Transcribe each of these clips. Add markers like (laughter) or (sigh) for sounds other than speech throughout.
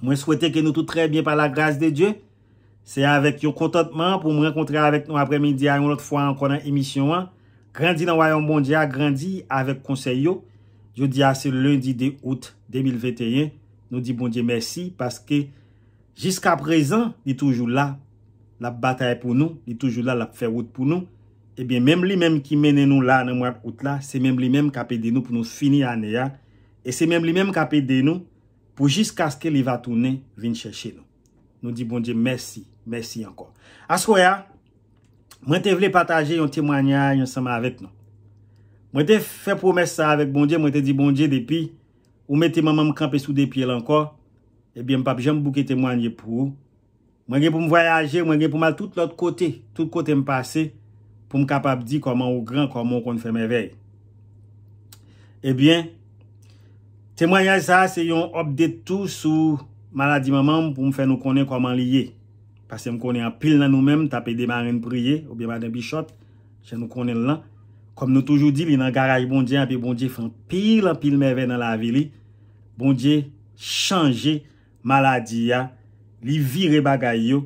Mwen souwete ke nou tout tre bien pa la graze de Diyo. Se avèk yo kontantman pou mwen rekontre avèk nou apre midi a yon lot fwa an konan emisyon an. Grandi nan wè yon bondi a, grandi avèk konseyo. Yo di a ah, se lundi de out 2021. Nou di bondi a mersi paske jiska prezan ni toujou la la batay pou nou, ni toujou la la fe wout pou nou. E ben mwen li mwen ki mènen nou la nan mwen wout la, se mwen li mwen kapèdè nou pou nou fini ane ya. E se mèm li mèm kapèdè nou, pou jis kaskè li va tounè, vin chèchè nou. Nou di bon Dje, mèsi, mèsi ankon. As wè ya, mwen te vle patajè yon tèmwanyè, yon sam avèk nou. Mwen te fè promèsa avèk bon Dje, mwen te di bon Dje, depi ou mwen te mèman mèkampè sou depi el ankon, ebyen mpap jèm bouke tèmwanyè pou ou. Mwen gen pou m voyajè, mwen gen pou m al tout lòt kote, tout kote m pasè, pou m kapap di koman ou gran, koman kon fèmè vèy Se mwenye sa, se yon obdetou sou maladi maman pou mwen fè nou konen koman li ye. Pase mwen konen apil nan nou menm, tapè demarèn priye, ou biye maden bichot, fè nou konen lan. Kom nou toujou di li nan garaj bon diyan, apè bon diyan fè anpil anpil me ven nan la vili. Bon diyan, chanje maladi ya, li vire bagay yo,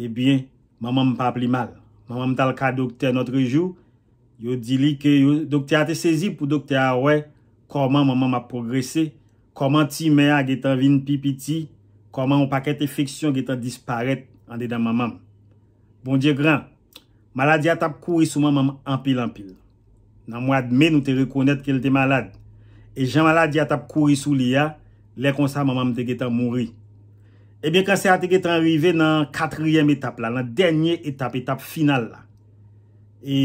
e bien, maman mwen pa pli mal. Maman mwen tal ka doktey notre jou, yo di li ke doktey ate sezi pou doktey awey. koman maman ap progresè, koman ti mè a getan vin pipi ti, koman ou pa ket efeksyon getan disparet an de dan maman. Bon diè gran, maladi a tap kouri sou maman ampil-ampil. Nan mou adme nou te rekounet ke lte malad. E jan maladi a tap kouri sou liya, lè konsa maman te getan mouri. Ebyen eh kan se a te getan rive nan katriyem etapla, nan denye etape, etape final la. E...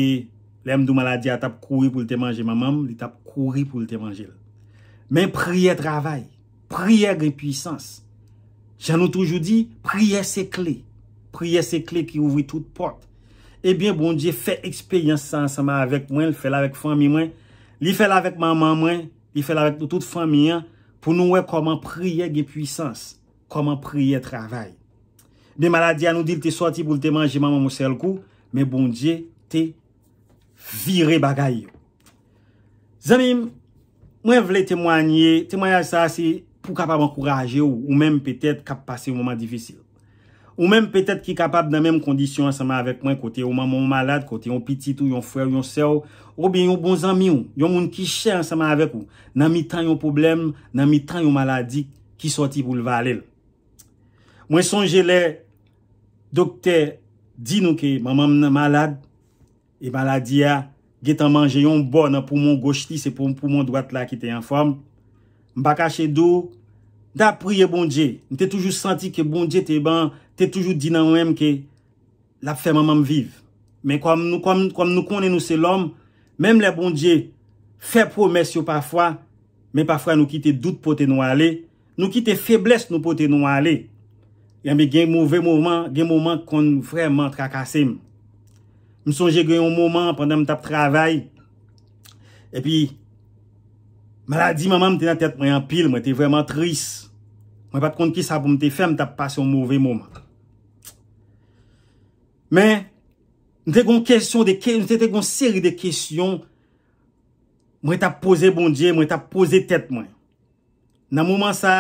Le mdou maladi a tap kouri pou lte manje mamam, li tap kouri pou lte manje. Men priye travay, priye gen puysans. Jan nou toujou di, priye se kle, priye se kle ki ouvri tout port. Ebyen eh bon diye, fe ekspeyansans ama avek mwen, li fe lavek fami mwen, li fe lavek mamam mwen, li fe lavek tout fami an, pou nou we koman priye gen puysans, koman priye travay. Men maladi a nou di, li te soti pou lte manje mamam mwen sel kou, men bon diye, te priye. vire bagay yo. Zanim, mwen vle temwanye, temwanye sa se pou kapab ankoraje yo ou mwen petet kap pase yon mouman difisil. Ou mwen petet ki kapab nan mwen kondisyon anseman avek mwen kote yon maman malade, kote yon pitit ou yon fwe ou yon sew, ou bi yon bon zanmi ou, yon moun ki chè anseman avek ou, nan mi tan yon problem, nan mi tan yon maladi ki soti pou lva alel. Mwen sonje le, mwen sonje le, dokte di nou ke maman malade, Eman la di ya, ge tan manje yon bon an pou moun goshti, se pou moun pou moun dwat la ki te yon form. Mba kache dou, da priye bon dje. Mte toujou santi ke bon dje te ban, te toujou dinan mwen ke la fe maman vive. Men kom nou konen nou se lom, menm le bon dje, fe promesyo pafwa, men pafwa nou kite dout pou te nou ale, nou kite febles nou pou te nou ale. Gen mouve mouman, gen mouman kon nou freman trakase mwen. Mwen sonje gwen yon mouman pandan mwen tap travay. E pi, maladi maman mwen te nan tet mwen yon pil, mwen te vwèman tris. Mwen pat kont ki sa pou mwen te fem tap pas yon mouvè mouman. Men, mwen te kon seri de kesyon, mwen te ap pose bon diye, mwen te ap pose tet mwen. Nan mouman sa,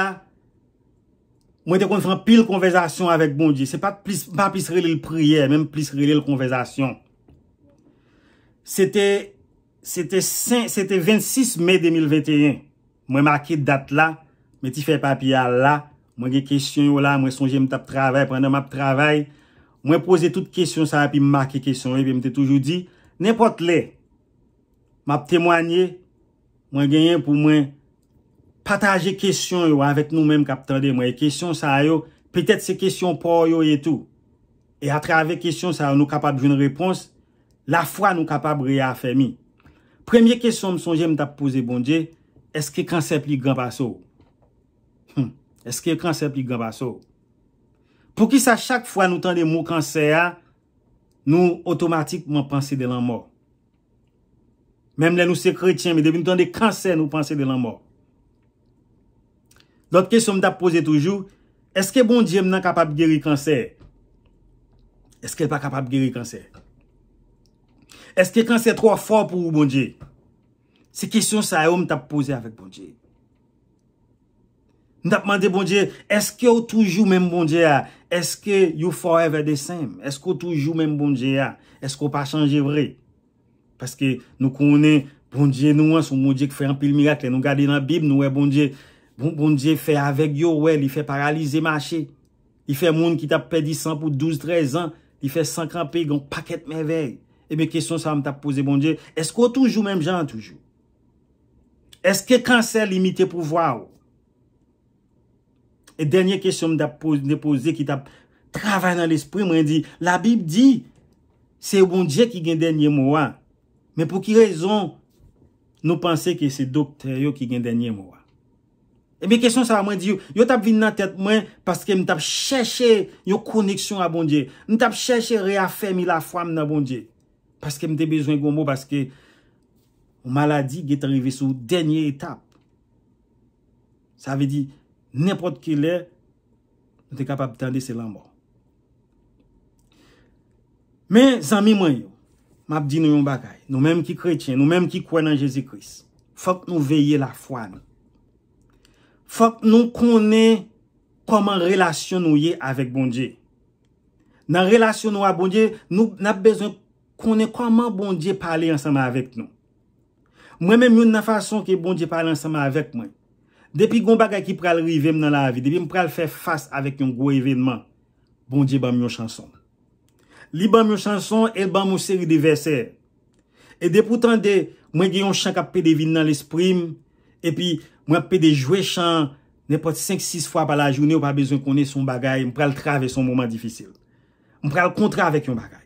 mwen te kon fan pil konvezasyon avèk bon diye. Se pat pi sre li l priye, mwen pi sre li l konvezasyon. Sete 26 May 2021, mwen make dat la, mwen ti fe papi al la, mwen gen kesyon yo la, mwen sonje mte ap travay, mwen pose tout kesyon sa, mwen make kesyon yo, mwen te toujou di, nepot le, mwen temwanyen, mwen genyen pou mwen pataje kesyon yo avet nou menm kap tande, mwen kesyon sa yo, petet se kesyon pa yo etou, et a trave kesyon sa, nou kapap joun repons, la fwa nou kapab reya a femi. Premye kesyon m son jem tap pose bon diye, eske kanser pli gran baso? Hmm, eske kanser pli gran baso? Pou ki sa chak fwa nou tan de mou kanser ya, nou otomatik moun pansi de lan mor. Mem le nou se kretyen, me devin tan de kanser nou pansi de lan mor. Dot kesyon m tap pose toujou, eske bon diye m nan kapab geri kanser? Eske pa kapab geri kanser? Est-ce que quand c'est trop fort pour vous, bon Dieu? C'est question ça, et on me tape poser avec, bon Dieu. Nous tape demander, bon Dieu, est-ce que toujours même, bon Dieu, est-ce que you forever the same? Est-ce que toujours même, bon Dieu, est-ce qu'on ne pas changer vrai? Parce que nous connaissons, bon Dieu, nous en sommes, bon Dieu, qui fait un pire miracle. Nous regardons dans la Bible, nous voyons, bon Dieu, bon, bon Dieu fait avec Yoel, il fait paralyser marché. Il fait monde qui tape pédissant pour 12-13 ans. Il fait 50 pays qui ont paquet de merveilles. E eh mwen kesyon sa mwen tap pose bon Dje, eske o toujou menm jan toujou? Eske kanser limite pou vwa ou? E denye kesyon mwen tap pose, ki tap travay nan l'espri mwen di, la Bib di, se bon Dje ki gen denye mwen, men pou ki rezon, nou panse ki se doktor yo ki gen denye mwen. E mwen kesyon sa mwen di, yo tap vin nan tet mwen, paske mwen tap chèche yo koneksyon a bon Dje, mwen tap chèche reafè mi la fwa mwen a bon Dje. Paske mte bezwen gombo, paske ou maladi gète arrivé sou denye etap. Sa ve di, nèpot ki lè, mte kapap tande se lanbo. Men, zanmi mwen yo, map di nou yon bagay, nou menm ki kretien, nou menm ki kwen nan Jezi Kris. Fok nou veye la fwa nou. Fok nou konen koman relasyon nou ye avèk bonje. Nan relasyon nou avèk bonje, nou nap bezwen konen koman bon diye pale ansama avèk nou. Mwen men moun nan fason ki bon diye pale ansama avèk mwen. Depi goun bagay ki pral rivèm nan la avi, depi mwen pral fè fâs avèk yon gwo evènman, bon diye ban moun chanson. Li ban moun chanson, el ban moun seri de vesè. E depi poutan de, mwen gen yon chan kap pe de vin nan l'esprim, epi mwen pe de jouè chan, ne pot 5-6 fwa pa la jounè, mwen prel trave son mouman difisil. Mwen prel kontre avèk yon bagay.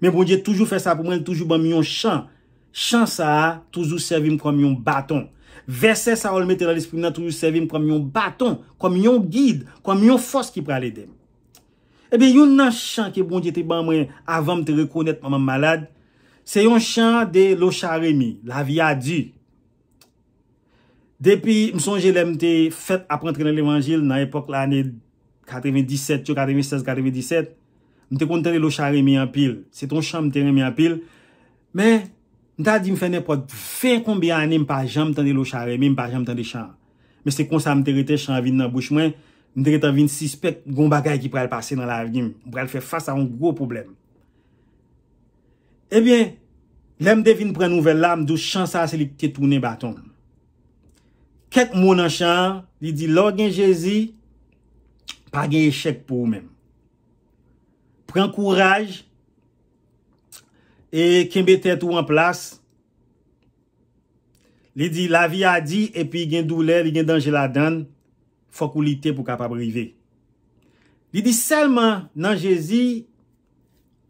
Men bonje toujou fè sa pou mwen, toujou ban mi yon chan. Chan sa, toujou servi m kon mi yon baton. Vese sa olme te la l'esprimna, toujou servi m kon mi yon baton. Kon mi yon guide, kon mi yon fos ki prale dem. Ebe yon nan chan ki bonje te ban mwen, avan m te rekounet maman malade, se yon chan de locha remi, la viya di. Depi m sonje lem te fèt aprentrenè l'évangil nan epok l'anè 97-96-97, Mwen te kon ten de lo chare mi an pil. Se ton chan mwen ten de lo chare mi an pil. Men, mwen ta di mwen fè ne pot fè konbyan ane mwen pa jan mwen ten de lo chare mi, mwen pa jan mwen ten de chan. Men se kon sa mwen ten rete chan vin nan bouch mwen, mwen ten rete vin sispek goun bagay ki pral pase nan la avgim. Pral fè fasa an gwo problem. Ebyen, lè mwen te vin pran nouvel lam dò chan sa se li ptè toune baton. Kèk moun an chan, li di lò gen jèzi, pa gen yechèk pou mèm. pren kouraj, e kenbe tè tou an plas, li di la vi a di, epi gen douler, gen danjè la dan, fokou lité pou kapabrive. Li di selman nan jèzi,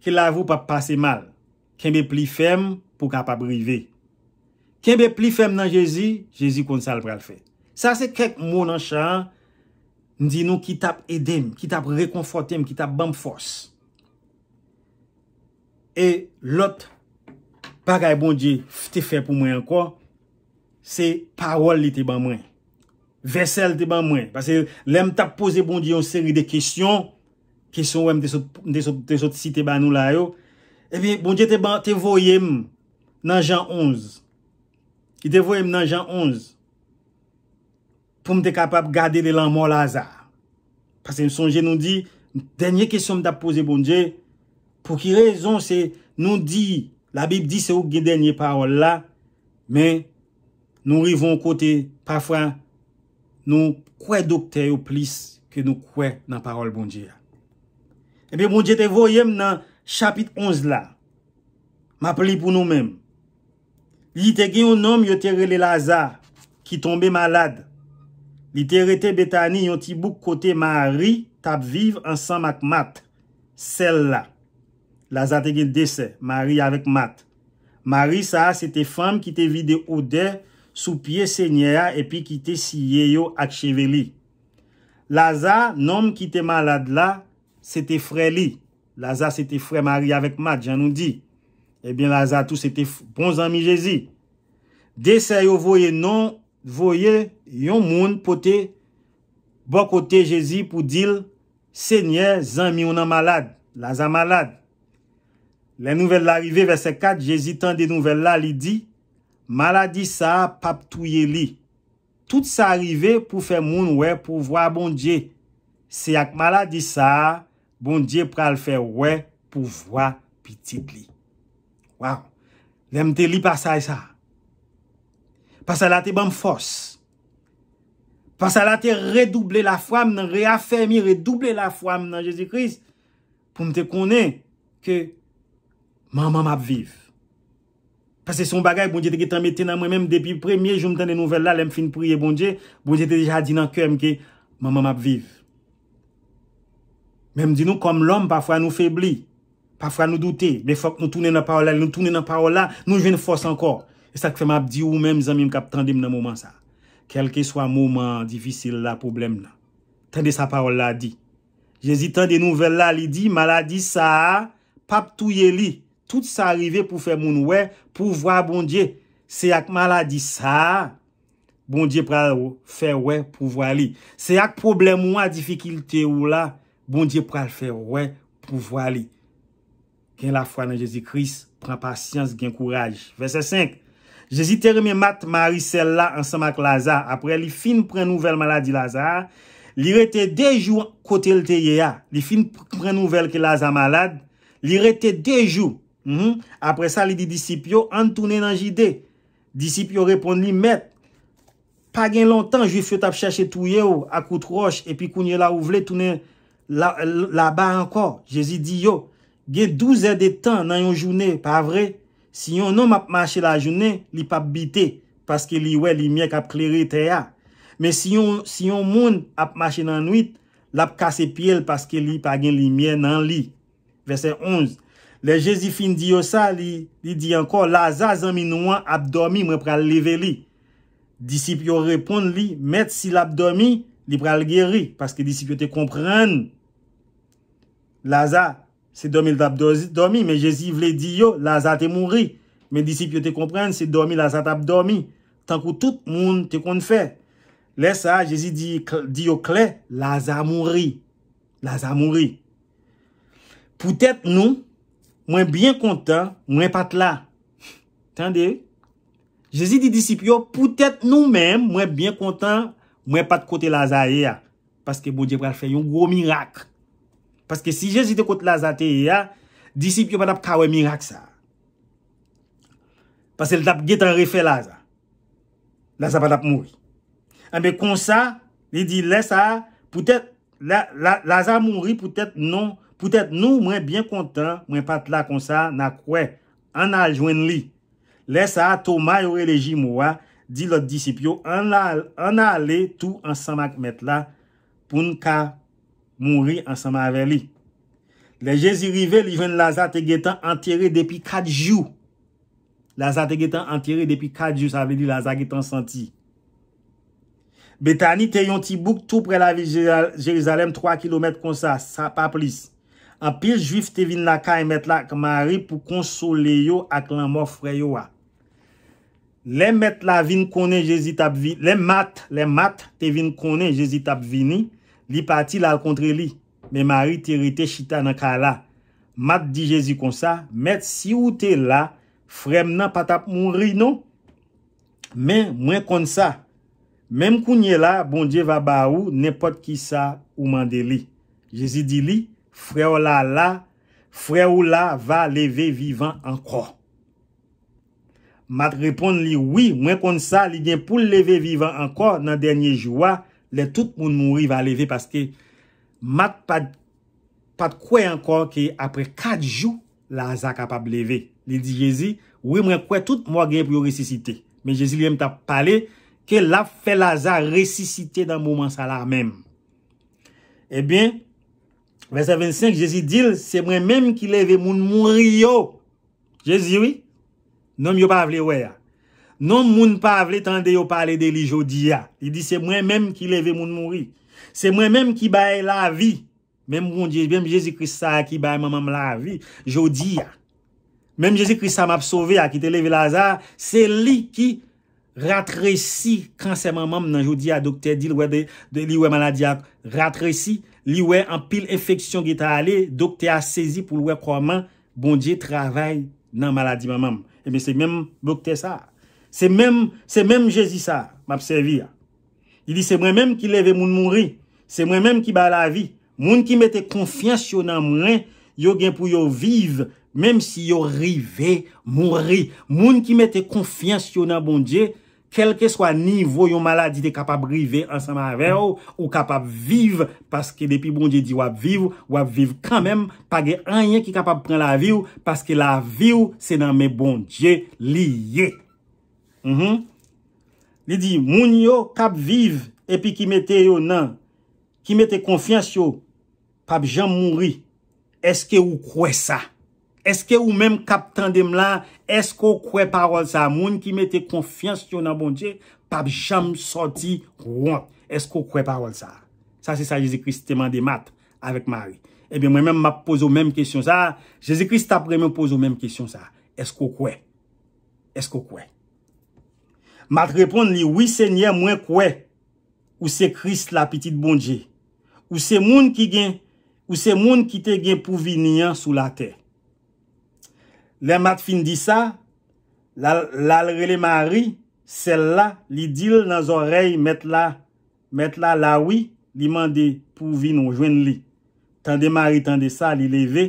ki la vou pa pase mal, kenbe pli fem pou kapabrive. Kenbe pli fem nan jèzi, jèzi konsal pral fè. Sa se kèk moun an chan, ni di nou ki tap edem, ki tap rekonfortem, ki tap bam fòs. E lot, bagay bondye, fte fe pou mwen an kwa, se parol li te ban mwen. Vesel te ban mwen. Pase, lèm ta pose bondye yon seri de kesyon, kesyon wèm te sot site ban nou la yo. E pi, bondye te voyem nan jan onz. Te voyem nan jan onz. Pou mte kapap gade le lanman la azar. Pase, sonje nou di, denye kesyon mta pose bondye, Pou ki rezon se nou di, la bib di se ou gen denye parol la, men nou rivon kote, pafwa, nou kwe dokte yo plis ke nou kwe nan parol bon di ya. Epe bon di te voyem nan chapit 11 la. Ma pli pou nou men. Li te gen yon nom yo tere le laza ki tombe malad. Li tere te betani yon ti bou kote ma ri tap viv ansan mak mat. Sel la. Laza te gen dese, marie avèk mat. Marie sa, se te femme ki te vide oude, sou pie se nye a, epi ki te siye yo ak cheve li. Laza, nom ki te malade la, se te fre li. Laza se te fre marie avèk mat, jan nou di. Ebyen Laza tou se te bon zami jezi. Dese yo voye non, voye yon moun pote, bokote jezi pou dil, se nye zami ou nan malade. Laza malade. Le nouvel bon bon la rive, verset 4, Jezitan de nouvel la li di, Maladi sa, pap touye li. Tout sa rive, pou fe moun we, pou vwa bon Dje. Se yak maladi sa, bon Dje pral fe we, pou vwa pi tit li. Waw. Le mte li pa sa e sa. Pas ala te ban fos. Pas ala te redouble la fwa mnen, re afe mi redouble la fwa mnen, Jezikris, pou mte konen ke mwen Man mam ap viv. Pase son bagay, bonje te getan mette nan mwen men, depi premye, jounm ten de nouvel la, lem fin priye bonje, bonje te deja di nan kem ke, man mam ap viv. Men mdi nou, kom l'om, pafwa nou febli, pafwa nou doute, de fok nou toune nan parol la, nou toune nan parol la, nou jwen fos ankor. E sa kfe map di ou men, zanmim kap tendim nan mouman sa. Kelke swa mouman, divisil la, poublem la. Tende sa parol la di. Jezi tende nouvel la, li di, maladi sa, pap touye tout sa arrive pou fè moun wè, pou vwa bon diè. Se yak maladi sa, bon diè pral fè wè pou vwa li. Se yak problem wè, difikilte wè, bon diè pral fè wè pou vwa li. Gen la fwa nan Jezi Kris, pran pasyans gen kouraj. Verset 5. Jezi terime mat Marisela ansama k Lazare. Apre li fin pren nouvel maladi Lazare, li rete dejou kote lte ye ya. Li fin pren nouvel ki Lazare malade, li rete dejou Mhm. apre sa li di disipyo an toune nan jide disipyo repon li met pa gen lontan ju fye tap chache touye ou akoutroche epi kounye la ou vle toune la ba anko jezi di yo gen 12 erde tan nan yon jounen pa vre si yon nom ap mache la jounen li pa bite paske li we li myek ap klerite ya me si yon moun ap mache nan nwit la ap kase piel paske li pa gen li myek nan li verse 11 Le Jezi fin di yo sa, li di anko, laza zan mi nou an abdomi mwen pral leve li. Disip yo repon li, met si l'abdomi, li pral geri, paske disip yo te kompren. Laza se domi l'abdomi, men Jezi vle di yo, laza te mouri. Men disip yo te kompren, se domi, laza te abdomi. Tankou tout moun te kon fè. Le sa, Jezi di yo kle, laza mouri. Laza mouri. Poutet nou, mwen byen kontan, mwen pat la. Tande? Jezi di disipyo, poutet nou menm, mwen byen kontan, mwen pat kote laza e a. Paske bo djebra fe yon gro mirak. Paske si jezi de kote laza te e a, disipyo pat ap kowe mirak sa. Paske l tap get an refe laza. Laza pat ap mouri. Ame konsa, li di le sa, poutet, laza mouri poutet non... Poutet nou mwen bin kontan, mwen pat la konsa, na kwe, an al jwen li. Le sa ato mayore le jimwa, di lot disipyo, an al le tou ansamak met la, poun ka mounri ansamak ve li. Le jezi rive li ven la za te getan anteri depi kat jou. La za te getan anteri depi kat jou, sa veni la za getan santi. Betani te yon ti bouk tou pre la vil Jerizalem 3 km konsa, sa pa plis. An pil jwif te vin la ka e met la ke mari pou konsole yo ak lan mou fre yo a. Le met la vin konen jezi tap vini, le mat, le mat te vin konen jezi tap vini, li pati la al kontre li. Men mari te rite chita nan ka la. Mat di jezi kon sa, met si ou te la, frem nan patap moun ri nou. Men mwen kon sa, men mwen kounye la, bon je va ba ou, nepot ki sa ou mande li. Jezi di li. Frè ou la la, frè ou la va leve vivant ankor. Mat reponde li, oui, mwen kon sa, li gen pou leve vivant ankor nan denye joua, le tout moun mouri va leve, paske eh mat pat kwe ankor ki apre kat jou la aza kapap leve. Li di Jezi, oui mwen kwe tout mwen gen pou yo resisite. Men Jezi li mta pale, ke la fe la aza resisite dan moun man sa la mèm. Ebyen, Verset 25, Jezi dil, se mwen menm ki leve moun moun riyo. Jezi, oui? Non moun pavle we a. Non moun pavle tan de yo pale de li jodi a. Il di se mwen menm ki leve moun moun ri. Se mwen menm ki bae la vi. Menm moun Jezi, menm Jezi Krista ki bae moun moun la vi. Jodi a. Menm Jezi Krista mab sove a, ki te leve la za, se li ki ratresi. Kansè moun moun nan jodi a, dokter dil we de li we maladi a ratresi. Liwe an pil infeksyon geta ale, dokte a sezi pou lwe kwa man, bondye travay nan maladi mamam. Eme se menm bokte sa. Se menm jezi sa, mabsevi ya. Di se mwen menm ki leve moun moun ri. Se mwen menm ki ba la vi. Moun ki mette konfiyans yo nan mwen, yo gen pou yo vive, menm si yo rive, moun ri. Moun ki mette konfiyans yo nan bondye, yo gen pou yo vive, kelke swa nivou yon maladi te kapab rive ansanman ve mm. ou, ou kapab vive, paske depi bon diye di wap vive, wap vive kanmem, page anye ki kapab pren la vive, paske la vive se nanme bon diye liye. Mm-hmm. Li di, moun yo kap vive, epi ki mete yo nan, ki mete konfians yo, pap jan moun ri, eske ou kwe sa? Eske ou menm kapten dem la, esko kwe parol sa? Moun ki mette konfiansyon nan bondje, pap jam soti rwant. Esko kwe parol sa? Sa se sa Jezikrist teman de mat avik mari. Ebe mwen menm ma pozo menm kesyon sa. Jezikrist apre menm pozo menm kesyon sa. Esko kwe? Esko kwe? Mat repon li, wisenye mwen kwe? Ou se Krist la pitit bondje? Ou se moun ki gen pou vinian sou la tey? Lè mat fin di sa, lalrele mari, sel la, li dil nan zorey met la, met la lawi, li mande pou vi nou jwen li. Tande mari, tande sa, li leve,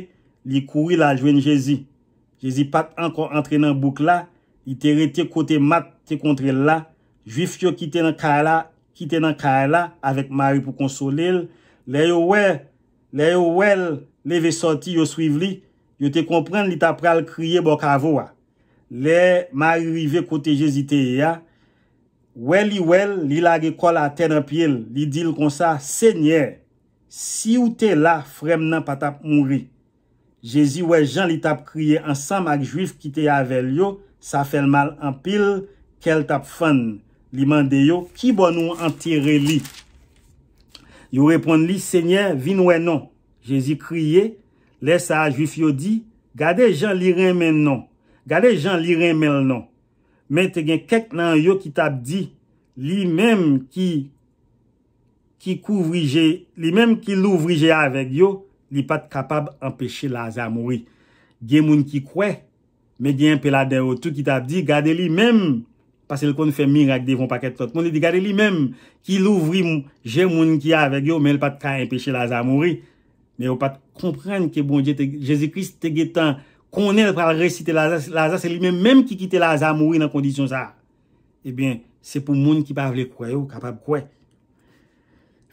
li koui la jwen Jezi. Jezi pat ankon entre nan bouk la, li te rete kote mat, te kontre la. Jif yo kite nan ka la, kite nan ka la, avèk mari pou konsole li. Le yo wè, le yo wè, leve soti yo swiv li. yo te kompren li tap pral kriye bok avou a. Le, ma yu rive kote je ziteye a, we li wel, li lage kol a ten apil, li dil kon sa, se nye, si ou te la, frem nan pa tap moun ri. Je zi we, jan li tap kriye, ansan mak juif ki te avel yo, sa fel mal apil, kel tap fan li mande yo, ki bon ou antire li. Yo repon li, se nye, vin we non, je zi kriye, Lè sa jwif yo di, gade jan li ren men non. Gade jan li ren non. men non. Mè te gen kek nan yo ki tab di, li mèm ki kouvrije, li mèm ki louvrije avèk yo, li pat kapab empèche la zamouri. Gen moun ki kwe, mè gen pelade yo tou ki tab di, gade li mèm, pasè lè kon fèmi rèk devon pakèt tot moun, li di gade li mèm ki louvrije moun ki avèk yo, mè lè pat kapab empèche la zamouri. Ne bon eh ou pat komprenn ke bon je te ge, Jezi Christ te ge tan konen pral resite la aza, se li men mèm ki kite la aza moui nan kondisyon sa. Ebyen, se pou moun ki pa vle kwe yo, kapab kwe.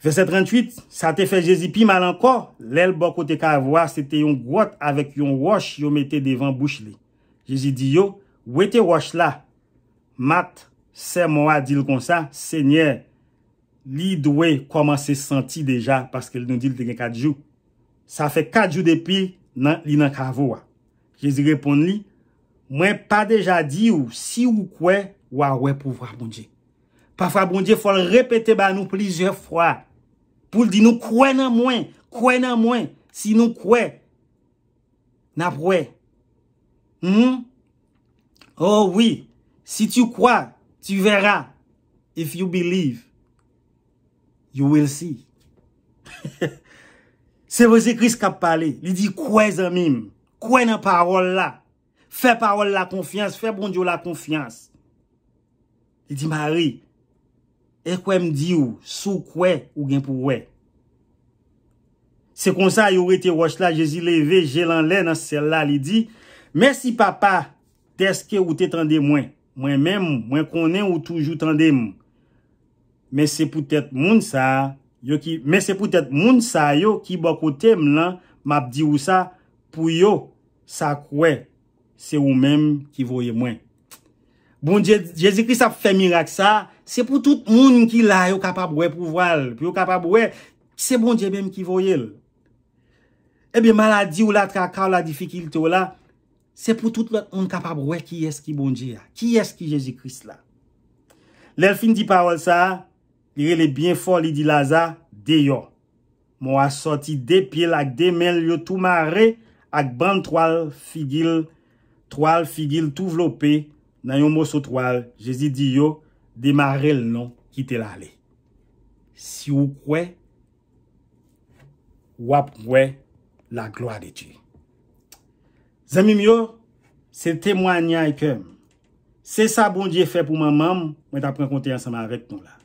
Verset 38, sa te fe Jezi pi malanko, lèl bokote ka vwa, se te yon gwot avèk yon wosh yon mette devan bouch li. Jezi di yo, wè te wosh la? Mat, se mwa dil kon sa, se nye, li dwe koman se senti deja, paske lè non dil te gen kat jou. Sa fe kat jou depi nan li nan kavo wa. Jezi repon li, mwen pa deja di ou, si ou kwe, wa we pou fwa bonje. Pa fwa bonje, fwa l repete ba nou plije fwa. Poul di nou kwe nan mwen, kwe nan mwen, si nou kwe, nan pwe. Mwen, hmm? oh oui, si tu kwa, tu vera, if you believe, you will see. Hehehehe. (laughs) Se vese kris kap pale, li di kwe zanmim, kwe nan parol la, fe parol la konfians, fe bon diyo la konfians. Li di mari, e kwe mdi ou, sou kwe ou gen pou wè. Se konsa yowre te wosh la, jezi leve, jelan lè nan sel la, li di, men si papa, teske ou te tende mwen, mwen mè mwen, mwen konen ou toujou tende mwen, men se poutet moun sa, yo ki, men se pou tèt moun sa yo ki bako tem lan, map di ou sa pou yo, sa kwe se ou menm ki voye mwen bon, Jezikris ap fè mirak sa se pou tout moun ki la yo kapabwe pou voal, pou yo kapabwe se bonje menm ki voyel ebe maladi ou la traka ou la difikilte ou la se pou tout lè, on kapabwe ki eski bonje ki bon eski Jezikris la lèl fin di parol sa a Girele byen fol li di laza, deyo. Mwa soti depil ak demel yo tou mare, ak ban trwal figil, trwal figil tou vlope, nan yon mwoso trwal, jezi diyo, demare l non ki te lale. Si ou kwe, wap mwe la gloa de ti. Zemim yo, se te mwanya e kem. Se sa bon diye fe pou mamam, mwen ta prekonte yon seman rek ton la.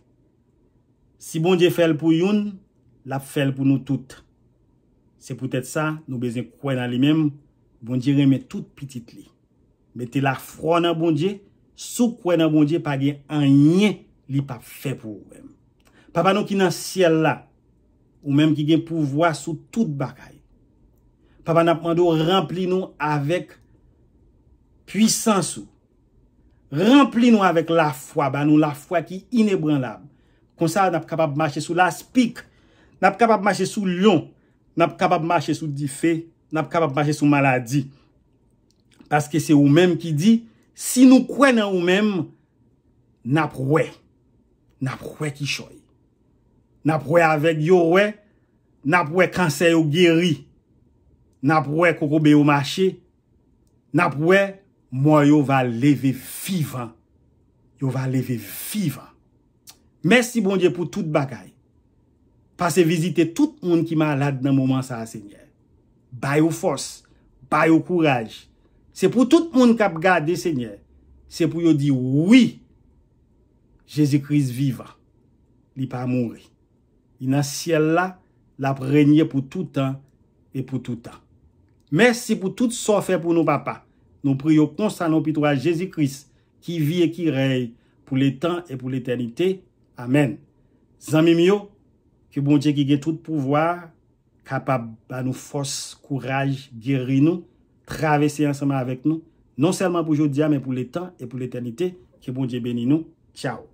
Si bonje fèl pou youn, la fèl pou nou tout. Se pou tèt sa, nou bezè kwen nan li mèm, bonje remè tout pitit li. Mè te la frò nan bonje, sou kwen nan bonje pa gen an nye li pa fè pou ou mèm. Pa pa nou ki nan siel la, ou mèm ki gen pouvoa sou tout bakay. Pa pa nan pman do rempli nou avèk pwisan sou. Rempli nou avèk la fwa, ba nou la fwa ki inebran lab. Kon sa, nap kapap mache sou laspik, nap kapap mache sou lyon, nap kapap mache sou dife, nap kapap mache sou maladi. Paske se ou menm ki di, si nou kwenen ou menm, nap we, nap we ki choy. Nap we avek yo we, nap we kanser yo geri, nap we kokobe yo mache, nap we, yo va leve viva. Yo va leve viva. Mersi bonje pou tout bakay. Pase vizite tout moun ki ma alad nan mouman sa se nye. Bay ou fos. Bay ou kouraj. Se pou tout moun kap gade se nye. Se pou yo di woui. Jezi kris viva. Li pa moure. Inan siel la. La pregne pou tout an. Et pou tout an. Mersi pou tout sofe pou nou papa. Nou priyo konstan nou pitwa Jezi kris. Ki vi et ki rey. Pou le tan et pou le tenite. Amen. Zanmim yo, ki bonje ki gen tout pouvoar, kapab ba nou fos, kouraj, giri nou, travesse yon seman avèk nou, non selman pou joudia, men pou l'etan, et pou l'eternite, ki bonje beni nou. Tchao.